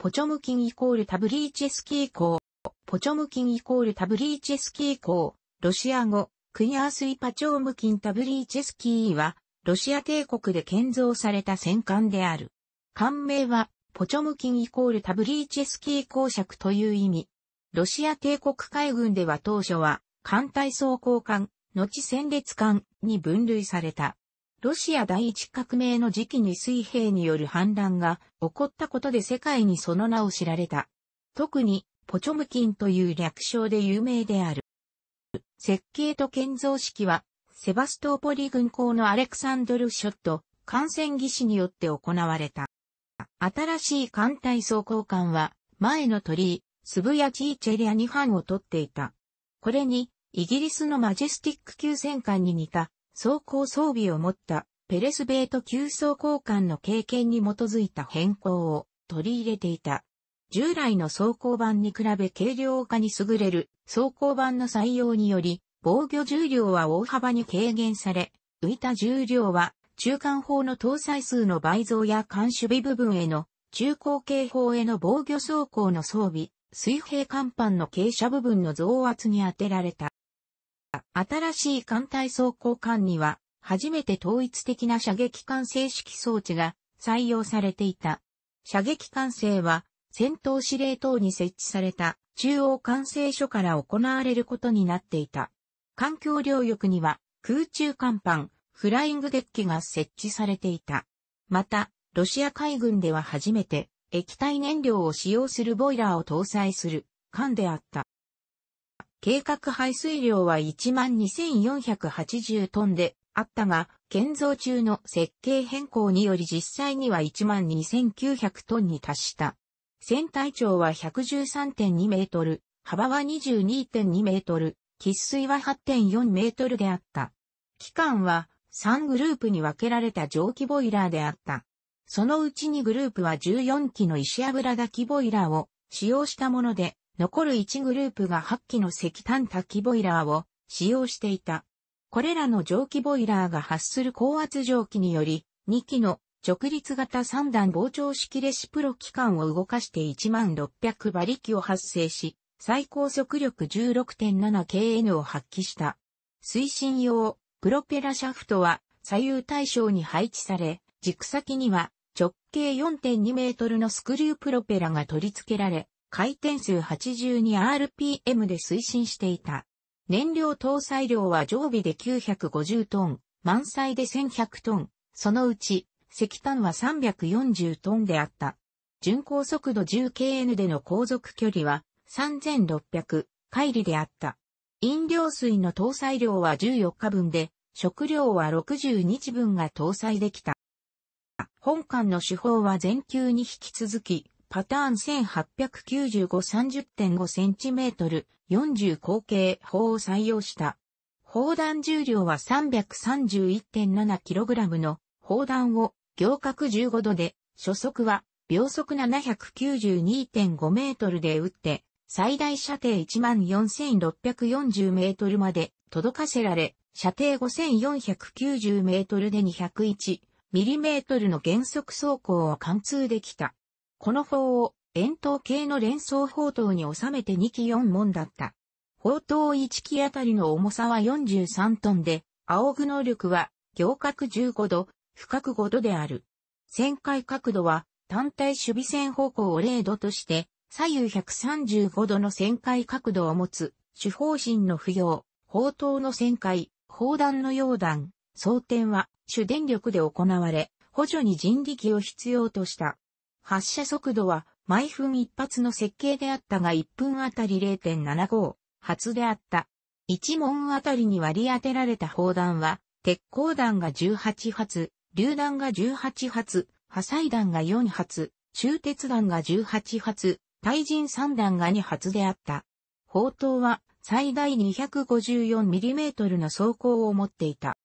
ポチョムキンイコールタブリーチェスキー港。ポチョムキンイコールタブリーチェスキー港。ロシア語、クニアースイパチョームキンタブリーチェスキーは、ロシア帝国で建造された戦艦である。艦名は、ポチョムキンイコールタブリーチェスキー公爵という意味。ロシア帝国海軍では当初は、艦隊装甲艦、後戦列艦に分類された。ロシア第一革命の時期に水兵による反乱が起こったことで世界にその名を知られた。特に、ポチョムキンという略称で有名である。設計と建造式は、セバストーポリ軍港のアレクサンドル・ショット、艦船技師によって行われた。新しい艦隊装甲艦は、前の鳥居、スブヤチーチェリアに班を取っていた。これに、イギリスのマジェスティック級戦艦に似た装甲装備を持ったペレスベート急走交換の経験に基づいた変更を取り入れていた。従来の装甲版に比べ軽量化に優れる装甲版の採用により防御重量は大幅に軽減され、浮いた重量は中間砲の搭載数の倍増や監守備部分への中高警砲への防御装甲の装備、水平甲板の傾斜部分の増圧に当てられた。新しい艦隊装甲艦には、初めて統一的な射撃艦正式装置が採用されていた。射撃艦制は、戦闘司令等に設置された中央管制所から行われることになっていた。環境領域には空中甲板、フライングデッキが設置されていた。また、ロシア海軍では初めて液体燃料を使用するボイラーを搭載する艦であった。計画排水量は12,480トンであったが、建造中の設計変更により実際には12,900トンに達した。船体長は113.2メートル、幅は22.2メートル、喫水は8.4メートルであった。期間は3グループに分けられた蒸気ボイラーであった。そのうち2グループは14機の石油炊きボイラーを使用したもので、残る1グループが8機の石炭滝機ボイラーを使用していた。これらの蒸気ボイラーが発する高圧蒸気により、2機の直立型3段膨張式レシプロ機関を動かして1600馬力を発生し、最高速力 16.7kN を発揮した。推進用プロペラシャフトは左右対称に配置され、軸先には直径4.2メートルのスクリュープロペラが取り付けられ、回転数 82rpm で推進していた。燃料搭載量は常備で950トン、満載で1100トン、そのうち石炭は340トンであった。巡航速度 10kn での航続距離は3600海里であった。飲料水の搭載量は14日分で、食料は60日分が搭載できた。本艦の手法は全球に引き続き、パターン 1895-30.5cm、40口径砲を採用した。砲弾重量は 331.7kg の砲弾を行角15度で、初速は秒速792.5メートルで撃って、最大射程14,640メートルまで届かせられ、射程5,490メートルで201ミリメートルの減速走行を貫通できた。この法を円筒形の連想砲塔に収めて2機4門だった。砲塔1機あたりの重さは43トンで、仰ぐ能力は行角15度、深く5度である。旋回角度は単体守備線方向を0度として、左右135度の旋回角度を持つ、主方針の不要、砲塔の旋回、砲弾の溶弾、装填は主電力で行われ、補助に人力を必要とした。発射速度は毎分一発の設計であったが1分あたり0.75発であった。1問あたりに割り当てられた砲弾は、鉄鋼弾が18発、榴弾が18発、破砕弾が4発、中鉄弾が18発、対人3弾が2発であった。砲塔は最大 254mm の装甲を持っていた。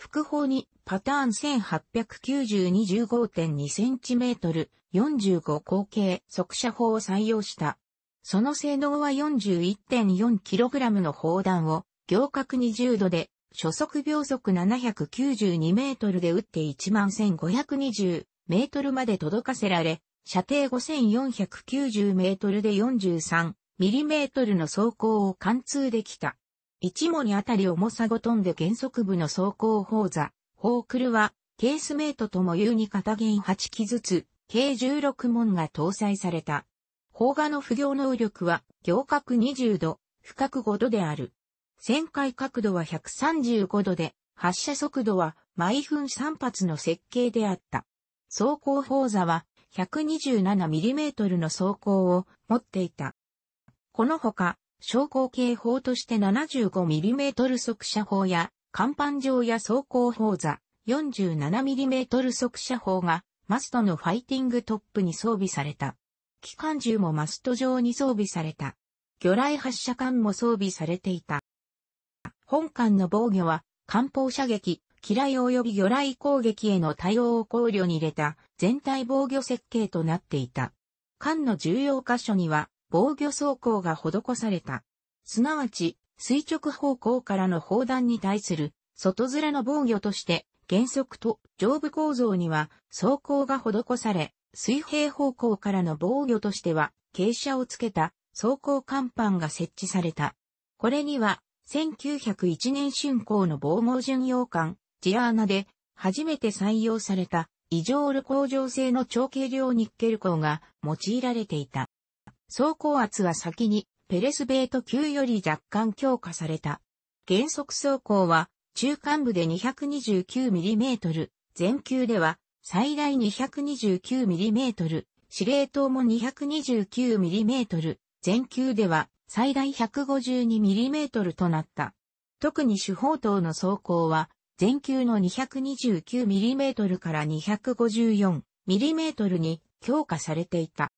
副法にパターン 1890-25.2cm、45口径速射砲を採用した。その性能は 41.4kg の砲弾を行角20度で初速秒速792 m で撃って11520 m まで届かせられ、射程5490 m で43 m m の走行を貫通できた。一もにあたり重さごとんで原則部の走行砲座、砲クルは、ケースメイトとも言うに片弦8機ずつ、計16門が搭載された。砲画の不行能力は、行角20度、深角5度である。旋回角度は135度で、発射速度は毎分3発の設計であった。走行砲座は 127mm の走行を持っていた。このほか、昇降警報として 75mm 速射砲や、甲板上や走行砲座 47mm 速射砲が、マストのファイティングトップに装備された。機関銃もマスト上に装備された。魚雷発射管も装備されていた。本艦の防御は、艦砲射撃、機雷及び魚雷攻撃への対応を考慮に入れた全体防御設計となっていた。艦の重要箇所には防御装甲が施された。すなわち、垂直方向からの砲弾に対する外面の防御として、原則と上部構造には装甲が施され、水平方向からの防御としては傾斜をつけた装甲甲板が設置された。これには、1901年春工の防毛巡洋艦、ジアーナで初めて採用された異常ル行情性の長径量ニッケル鋼が用いられていた。走行圧は先にペレスベート級より若干強化された。原則走行は中間部で 229mm、全球では最大 229mm、司令塔も 229mm、全球では最大 152mm となった。特に主砲塔の走行は全球の 229mm から 254mm に強化されていた。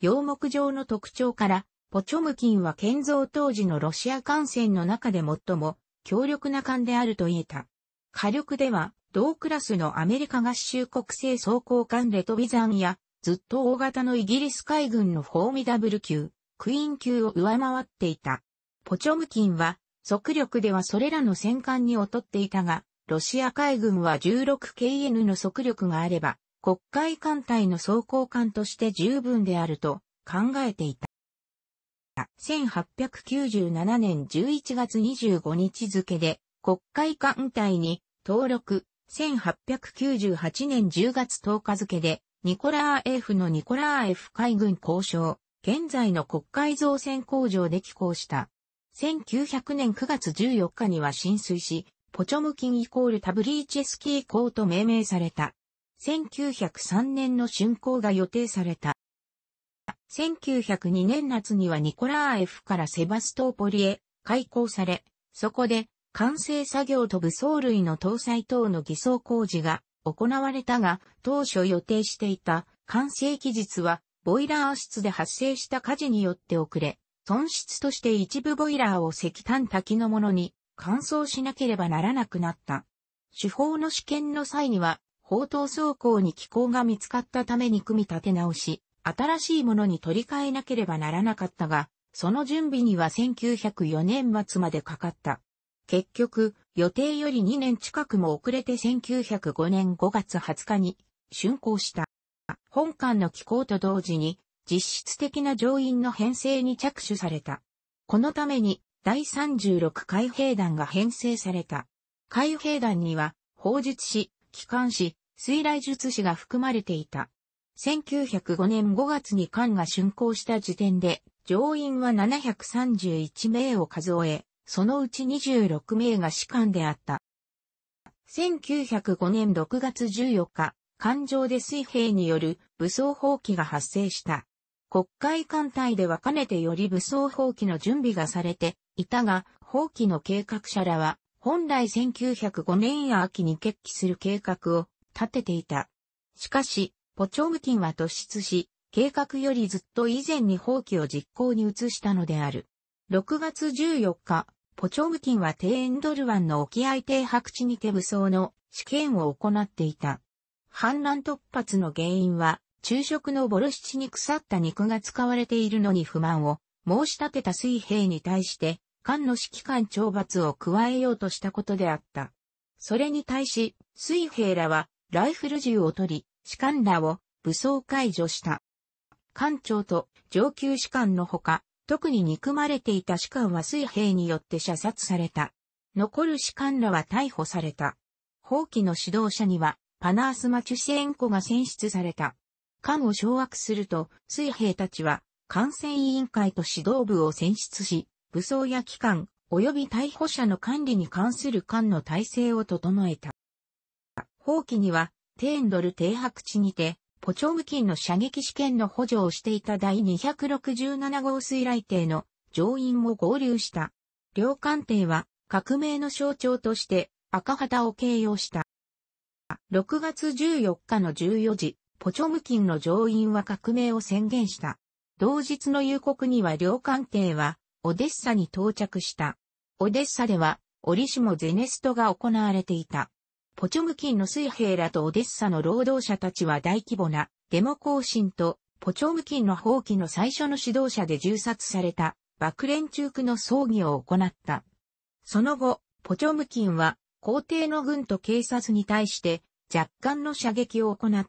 洋木状の特徴から、ポチョムキンは建造当時のロシア艦船の中で最も強力な艦であると言えた。火力では、同クラスのアメリカ合衆国製装甲艦レトビザンや、ずっと大型のイギリス海軍のフォーミダブル級、クイーン級を上回っていた。ポチョムキンは、速力ではそれらの戦艦に劣っていたが、ロシア海軍は 16KN の速力があれば、国会艦隊の装甲艦として十分であると考えていた。1897年11月25日付で国会艦隊に登録、1898年10月10日付でニコラー F のニコラー F 海軍交渉、現在の国会造船工場で寄港した。1900年9月14日には浸水し、ポチョムキンイコールタブリーチェスキー港と命名された。1903年の竣工が予定された。1902年夏にはニコラーエフからセバストーポリへ開港され、そこで完成作業と武装類の搭載等の偽装工事が行われたが、当初予定していた完成期日はボイラー室で発生した火事によって遅れ、損失として一部ボイラーを石炭滝のものに乾燥しなければならなくなった。手法の試験の際には砲塔走行に機構が見つかったために組み立て直し、新しいものに取り替えなければならなかったが、その準備には1904年末までかかった。結局、予定より2年近くも遅れて1905年5月20日に竣工した。本館の機構と同時に、実質的な乗員の編成に着手された。このために、第36海兵団が編成された。海兵団には、砲術士、機関士、水雷術師が含まれていた。1905年5月に艦が竣工した時点で、乗員は731名を数え、そのうち26名が士官であった。1905年6月14日、艦上で水兵による武装放棄が発生した。国会艦隊ではかねてより武装放棄の準備がされていたが、放棄の計画者らは本来1905年秋に決起する計画を立てていた。しかし、ポチョムキンは突出し、計画よりずっと以前に放棄を実行に移したのである。6月14日、ポチョムキンはテーンドル湾の沖合停泊地にて武装の試験を行っていた。反乱突発の原因は、昼食のボルシチに腐った肉が使われているのに不満を申し立てた水兵に対して、艦の指揮官懲罰を加えようとしたことであった。それに対し、水兵らは、ライフル銃を取り、士官らを武装解除した。官長と上級士官のほか、特に憎まれていた士官は水兵によって射殺された。残る士官らは逮捕された。放棄の指導者には、パナースマチュシェンコが選出された。官を掌握すると、水兵たちは、感染委員会と指導部を選出し、武装や機関、及び逮捕者の管理に関する官の体制を整えた。法棄には、テーンドル停泊地にて、ポチョムキンの射撃試験の補助をしていた第267号水雷艇の乗員も合流した。両艦艇は革命の象徴として赤旗を掲揚した。6月14日の14時、ポチョムキンの乗員は革命を宣言した。同日の夕刻には両艦艇はオデッサに到着した。オデッサでは、折しもゼネストが行われていた。ポチョムキンの水兵らとオデッサの労働者たちは大規模なデモ行進と、ポチョムキンの放棄の最初の指導者で銃殺された、爆連中区の葬儀を行った。その後、ポチョムキンは、皇帝の軍と警察に対して、若干の射撃を行っ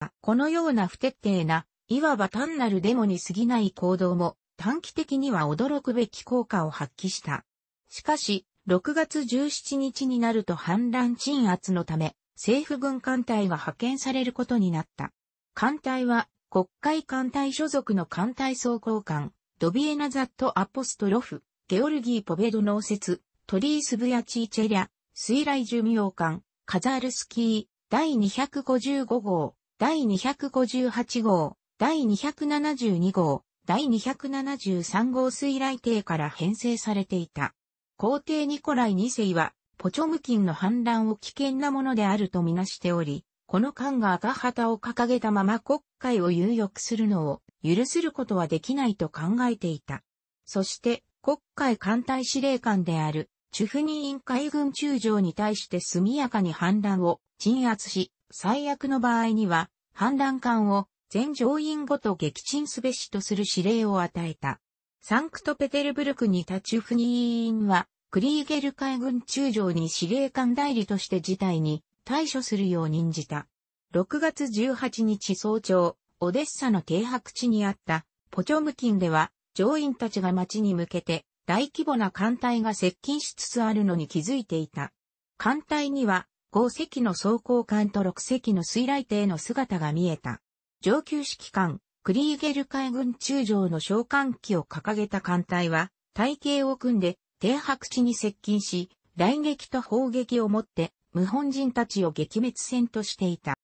た。このような不徹底な、いわば単なるデモに過ぎない行動も、短期的には驚くべき効果を発揮した。しかし、6月17日になると反乱鎮圧のため、政府軍艦隊が派遣されることになった。艦隊は、国会艦隊所属の艦隊総交艦ドビエナザット・アポストロフ、ゲオルギー・ポベド農説、トリース・ブヤチーチェリャ、水雷寿命艦、カザールスキー、第255号、第258号、第272号、第273号水雷帝から編成されていた。皇帝ニコライ2世は、ポチョムキンの反乱を危険なものであるとみなしており、この艦が赤旗を掲げたまま国会を有力するのを許することはできないと考えていた。そして国会艦隊司令官であるチュフニーン海軍中将に対して速やかに反乱を鎮圧し、最悪の場合には反乱艦を全乗員ごと撃沈すべしとする指令を与えた。サンクトペテルブルクに立ちフニーンは、クリーゲル海軍中将に司令官代理として事態に対処するよう任じた。6月18日早朝、オデッサの停泊地にあったポチョムキンでは、乗員たちが町に向けて大規模な艦隊が接近しつつあるのに気づいていた。艦隊には5隻の装甲艦と6隻の水雷艇の姿が見えた。上級指揮官、クリーゲル海軍中将の召喚機を掲げた艦隊は、体系を組んで、停泊地に接近し、雷撃と砲撃をもって、無本人たちを撃滅戦としていた。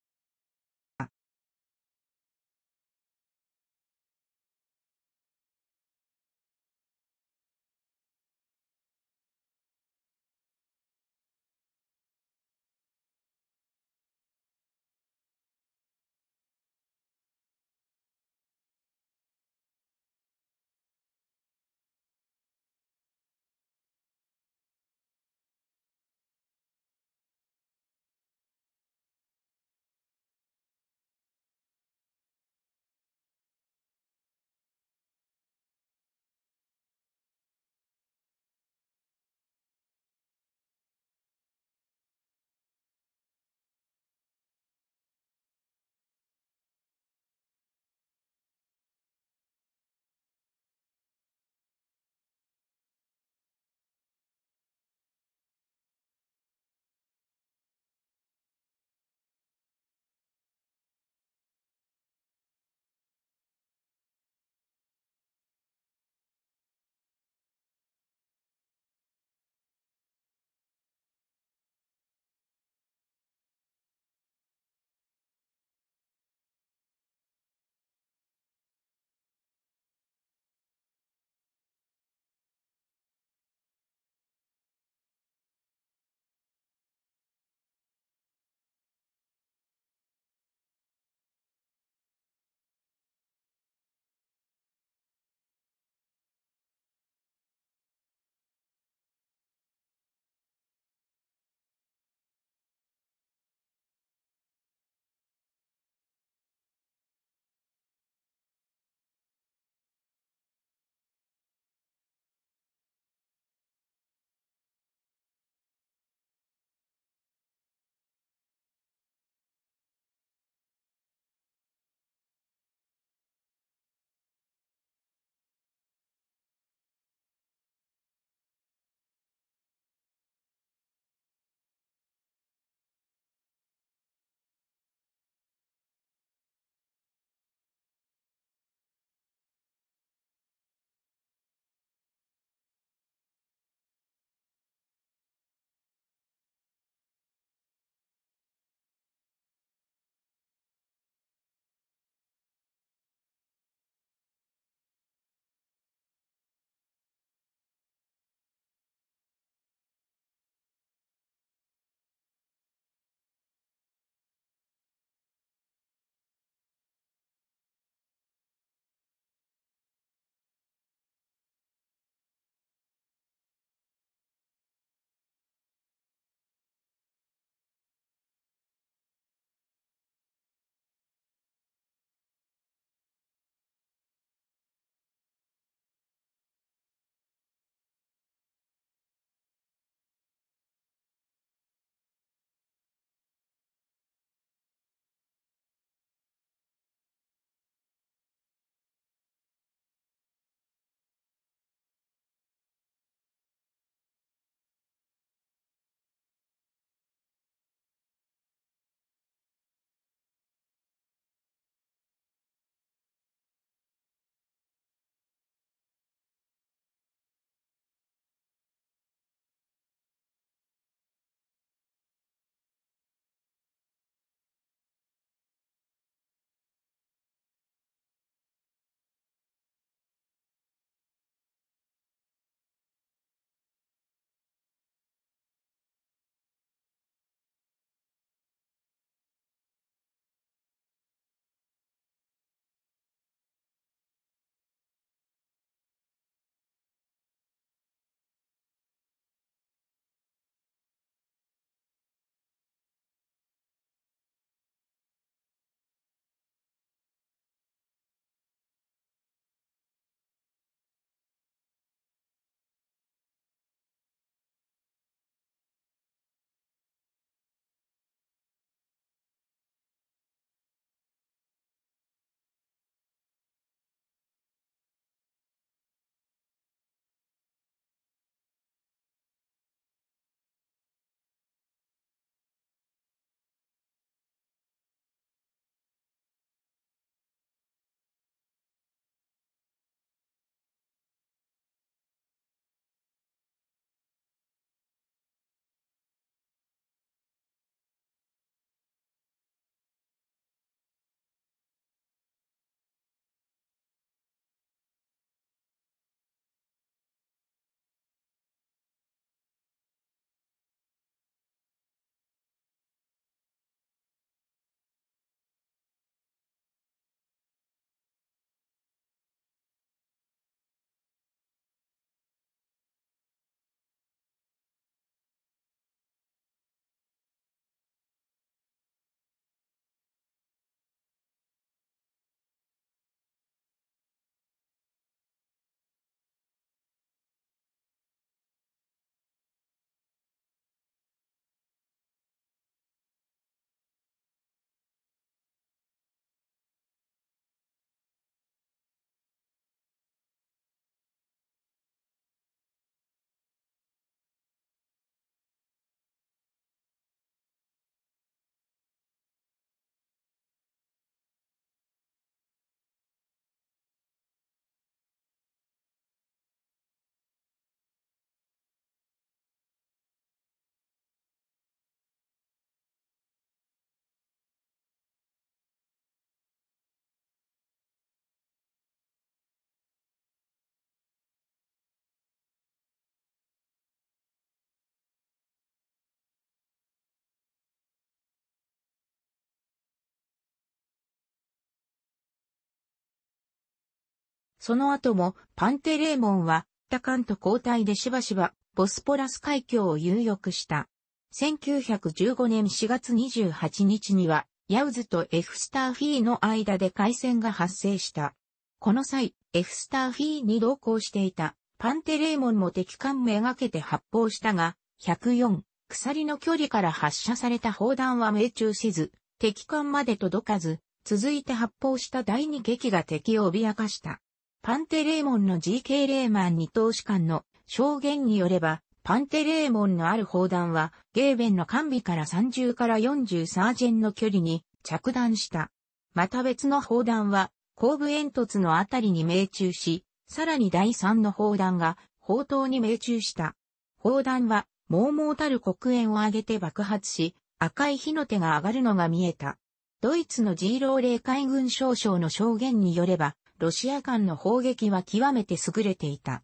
その後もパンテレーモンはカンと交代でしばしばボスポラス海峡を遊浴した。1915年4月28日にはヤウズとエフスターフィーの間で海戦が発生した。この際、エフスターフィーに同行していたパンテレーモンも敵艦めがけて発砲したが、104、鎖の距離から発射された砲弾は命中せず、敵艦まで届かず、続いて発砲した第2撃が敵を脅かした。パンテレーモンの GK レーマン二投資官の証言によれば、パンテレーモンのある砲弾は、ゲーベンの完備から30から40サージェンの距離に着弾した。また別の砲弾は、後部煙突のあたりに命中し、さらに第3の砲弾が、砲塔に命中した。砲弾は、もうもうたる黒煙を上げて爆発し、赤い火の手が上がるのが見えた。ドイツのジーローレー海軍少将の証言によれば、ロシア間の砲撃は極めて優れていた。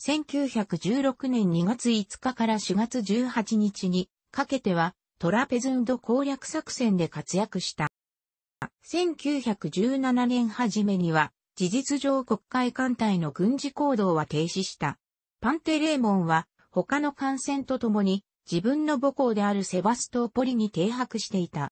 1916年2月5日から4月18日にかけてはトラペズンド攻略作戦で活躍した。1917年初めには事実上国会艦隊の軍事行動は停止した。パンテレーモンは他の艦船とともに自分の母校であるセバストーポリに停泊していた。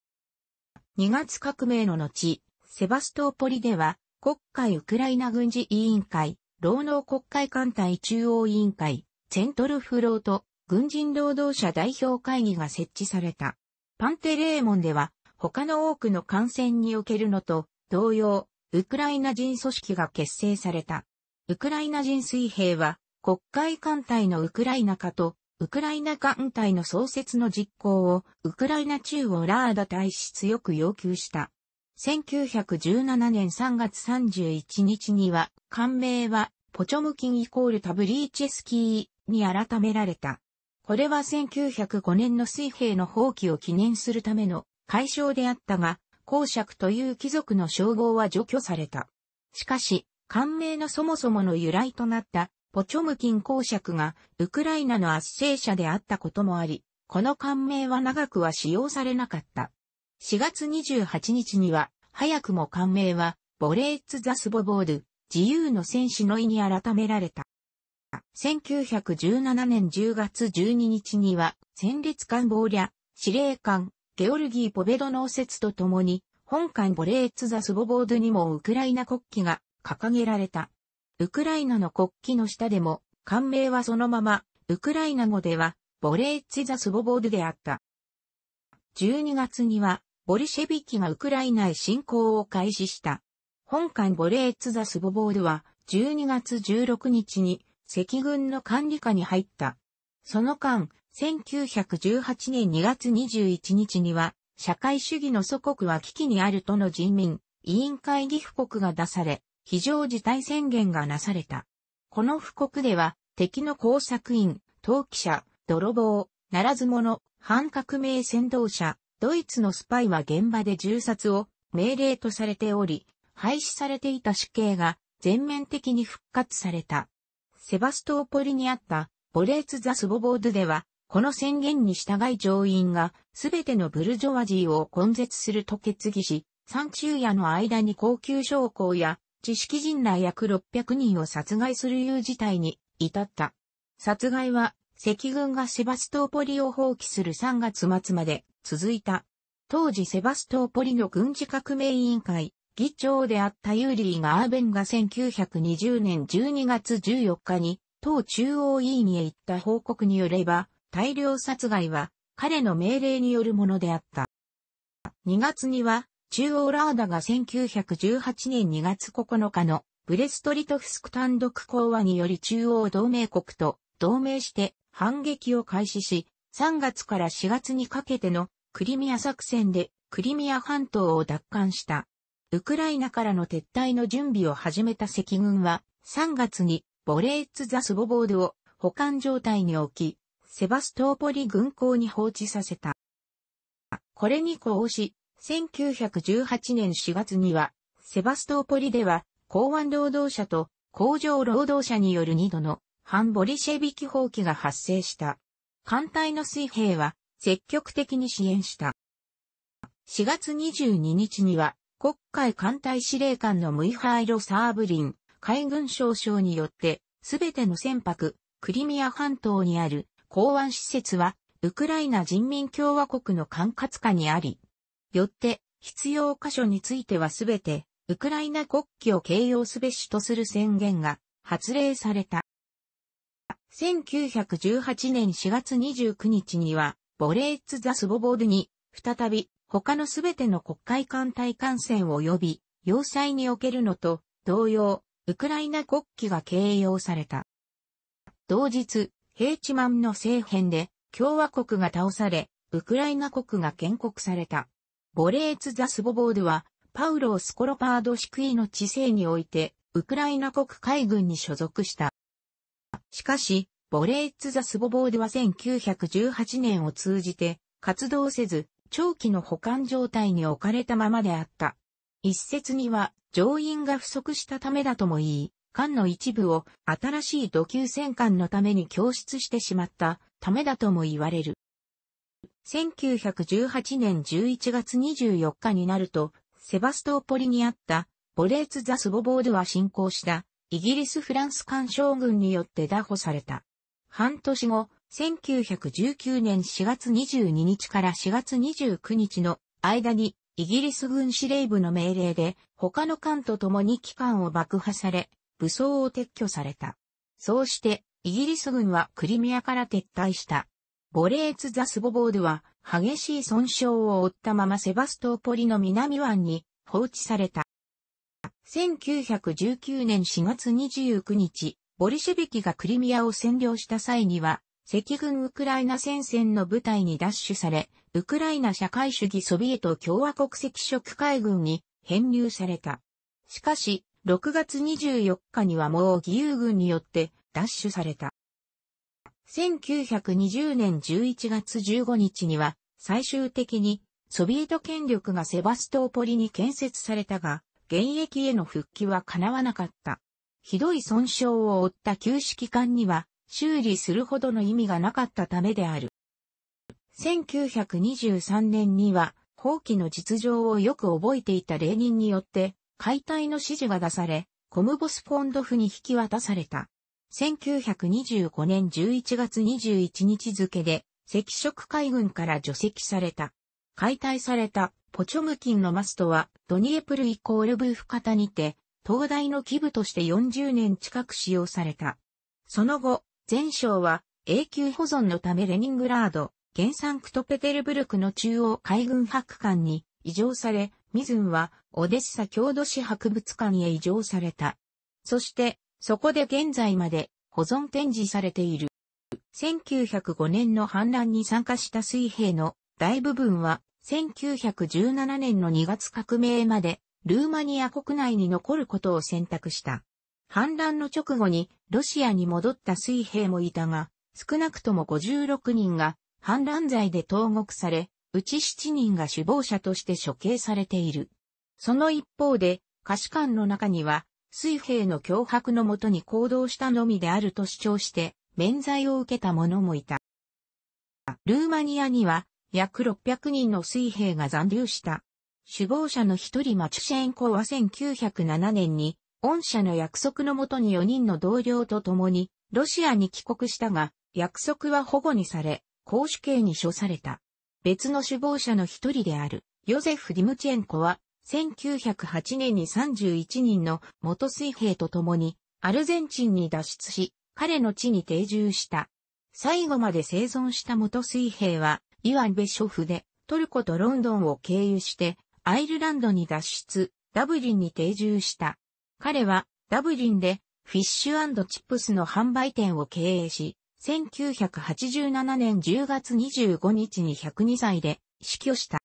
2月革命の後、セバストーポリでは国会ウクライナ軍事委員会、労農国会艦隊中央委員会、セントルフロート、軍人労働者代表会議が設置された。パンテレーモンでは、他の多くの艦船におけるのと、同様、ウクライナ人組織が結成された。ウクライナ人水兵は、国会艦隊のウクライナ化と、ウクライナ艦隊の創設の実行を、ウクライナ中央ラーダ大使強く要求した。1917年3月31日には、官名は、ポチョムキンイコールタブリーチェスキーに改められた。これは1905年の水兵の放棄を記念するための解消であったが、公爵という貴族の称号は除去された。しかし、官名のそもそもの由来となったポチョムキン公爵がウクライナの圧政者であったこともあり、この官名は長くは使用されなかった。4月28日には、早くも官名は、ボレーツ・ザ・スボボール、自由の戦士の意に改められた。1917年10月12日には、戦列艦リ略、司令官、ゲオルギー・ポベドの説とともに、本艦ボレーツ・ザ・スボボードにもウクライナ国旗が掲げられた。ウクライナの国旗の下でも、官名はそのまま、ウクライナ語では、ボレーツ・ザ・スボボードであった。12月には、ボリシェビキがウクライナへ侵攻を開始した。本館ボレーツ・ザ・スボボールは12月16日に赤軍の管理下に入った。その間、1918年2月21日には、社会主義の祖国は危機にあるとの人民委員会議布告が出され、非常事態宣言がなされた。この布告では、敵の工作員、投機者、泥棒、ならず者、反革命先導者、ドイツのスパイは現場で銃殺を命令とされており、廃止されていた死刑が全面的に復活された。セバストーポリにあったボレーツ・ザ・スボボードでは、この宣言に従い上院が全てのブルジョワジーを根絶すると決議し、三中夜の間に高級将校や知識人ら約600人を殺害するいう事態に至った。殺害は赤軍がセバストーポリを放棄する3月末まで続いた。当時セバストーポリの軍事革命委員会、議長であったユーリー・ガーベンが1920年12月14日に、党中央委員へ行った報告によれば、大量殺害は彼の命令によるものであった。2月には、中央ラーダが1918年2月9日のブレストリトフスク単独講和により中央同盟国と同盟して反撃を開始し、3月から4月にかけてのクリミア作戦でクリミア半島を奪還した。ウクライナからの撤退の準備を始めた赤軍は、3月にボレーツ・ザ・スボボードを保管状態に置き、セバストーポリ軍港に放置させた。これに呼応し、1918年4月には、セバストーポリでは、港湾労働者と工場労働者による2度のンボリシェビキ放棄が発生した。艦隊の水兵は積極的に支援した。4月22日には国会艦隊司令官のムイハイロ・サーブリン海軍少将によってすべての船舶クリミア半島にある港湾施設はウクライナ人民共和国の管轄下にあり、よって必要箇所についてはすべてウクライナ国旗を形容すべしとする宣言が発令された。1918年4月29日には、ボレーツ・ザ・スボボードに、再び、他のすべての国会艦隊艦船を及び、要塞におけるのと、同様、ウクライナ国旗が掲揚された。同日、ヘイチマンの政変で、共和国が倒され、ウクライナ国が建国された。ボレーツ・ザ・スボボードは、パウロ・スコロパード・シクイの知性において、ウクライナ国海軍に所属した。しかし、ボレーツ・ザ・スボボールは1918年を通じて活動せず、長期の保管状態に置かれたままであった。一説には乗員が不足したためだとも言い、艦の一部を新しい土級戦艦のために供出してしまったためだとも言われる。1918年11月24日になると、セバストーポリにあったボレーツ・ザ・スボボードは進行したイギリス・フランス干渉軍によって拿捕された。半年後、1919年4月22日から4月29日の間に、イギリス軍司令部の命令で、他の艦と共に機関を爆破され、武装を撤去された。そうして、イギリス軍はクリミアから撤退した。ボレーツ・ザ・スボボードは激しい損傷を負ったままセバストーポリの南湾に放置された。1919年4月29日、ボリシェビキがクリミアを占領した際には、赤軍ウクライナ戦線の部隊に奪取され、ウクライナ社会主義ソビエト共和国赤色海軍に編入された。しかし、6月24日にはもう義勇軍によって奪取された。1920年11月15日には最終的にソビエト権力がセバストーポリに建設されたが、現役への復帰は叶わなかった。ひどい損傷を負った旧式期には修理するほどの意味がなかったためである。1923年には、放棄の実情をよく覚えていた霊人によって、解体の指示が出され、コムボスフォンド府に引き渡された。1925年11月21日付で、赤色海軍から除籍された。解体されたポチョムキンのマストは、ドニエプルイコールブーフ型にて、東大の基部として40年近く使用された。その後、前省は永久保存のためレニングラード、原産クトペテルブルクの中央海軍博館に移乗され、ミズンはオデッサ郷土史博物館へ移乗された。そして、そこで現在まで保存展示されている。1905年の反乱に参加した水兵の大部分は1917年の2月革命まで、ルーマニア国内に残ることを選択した。反乱の直後に、ロシアに戻った水兵もいたが、少なくとも56人が反乱罪で投獄され、うち7人が首謀者として処刑されている。その一方で、可視官の中には、水兵の脅迫のもとに行動したのみであると主張して、免罪を受けた者もいた。ルーマニアには、約600人の水兵が残留した。首謀者の一人マチュシェンコは1907年に、恩赦の約束のもとに4人の同僚と共に、ロシアに帰国したが、約束は保護にされ、公主刑に処された。別の首謀者の一人である、ヨゼフ・ディムチェンコは、1908年に31人の元水兵と共に、アルゼンチンに脱出し、彼の地に定住した。最後まで生存した元水兵は、イワン・ベショフで、トルコとロンドンを経由して、アイルランドに脱出、ダブリンに定住した。彼は、ダブリンで、フィッシュチップスの販売店を経営し、1987年10月25日に102歳で死去した。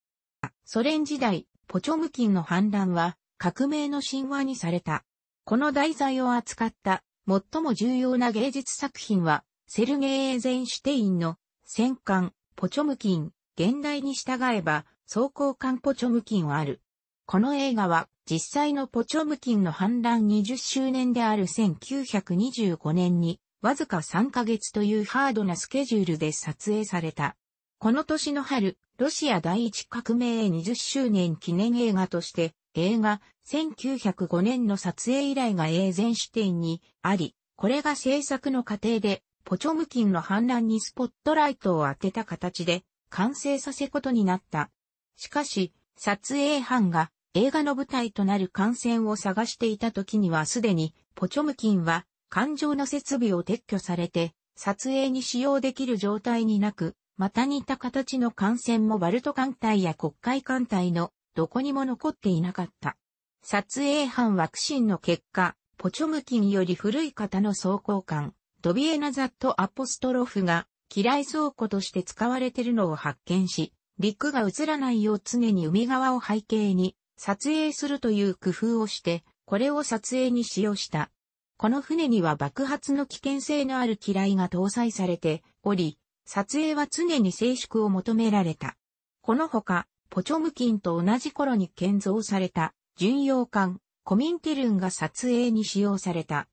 ソ連時代、ポチョムキンの反乱は革命の神話にされた。この題材を扱った最も重要な芸術作品はセルゲイ・エーゼンシュテインの戦艦ポチョムキン、現代に従えば、装甲艦ポチョムキンはある。この映画は、実際のポチョムキンの反乱20周年である1925年に、わずか3ヶ月というハードなスケジュールで撮影された。この年の春、ロシア第一革命20周年記念映画として、映画1905年の撮影以来がエーゼンシュテインにあり、これが制作の過程でポチョムキンの反乱にスポットライトを当てた形で完成させことになった。しかし、撮影班が映画の舞台となる艦船を探していた時にはすでにポチョムキンは艦上の設備を撤去されて撮影に使用できる状態になく、また似た形の艦船もバルト艦隊や国会艦隊のどこにも残っていなかった。撮影班は苦心の結果、ポチョムキンより古い型の装甲艦、トビエナザットアポストロフが、機雷倉庫として使われているのを発見し、陸が映らないよう常に海側を背景に撮影するという工夫をして、これを撮影に使用した。この船には爆発の危険性のある機雷が搭載されており、撮影は常に静粛を求められた。このほか、ポチョムキンと同じ頃に建造された巡洋艦、コミンテルンが撮影に使用された。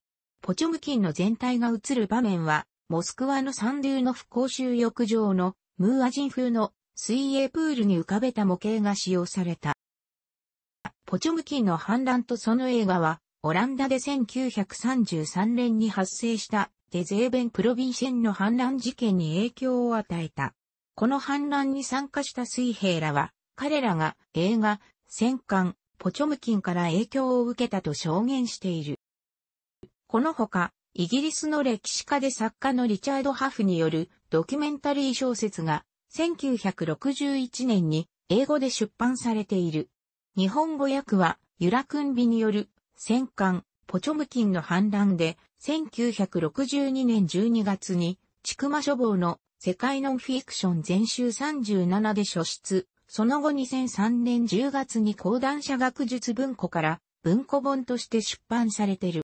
ポチョムキンの全体が映る場面は、モスクワのサンデューのフ公衆浴場のムーア人風の水泳プールに浮かべた模型が使用された。ポチョムキンの反乱とその映画は、オランダで1933年に発生したデゼーベンプロビンシェンの反乱事件に影響を与えた。この反乱に参加した水兵らは、彼らが映画、戦艦、ポチョムキンから影響を受けたと証言している。このほか、イギリスの歴史家で作家のリチャード・ハフによるドキュメンタリー小説が1961年に英語で出版されている。日本語訳はユラクンビによる戦艦ポチョムキンの反乱で1962年12月にくま書房の世界ノンフィクション全集37で書出。その後2003年10月に講談社学術文庫から文庫本として出版されている。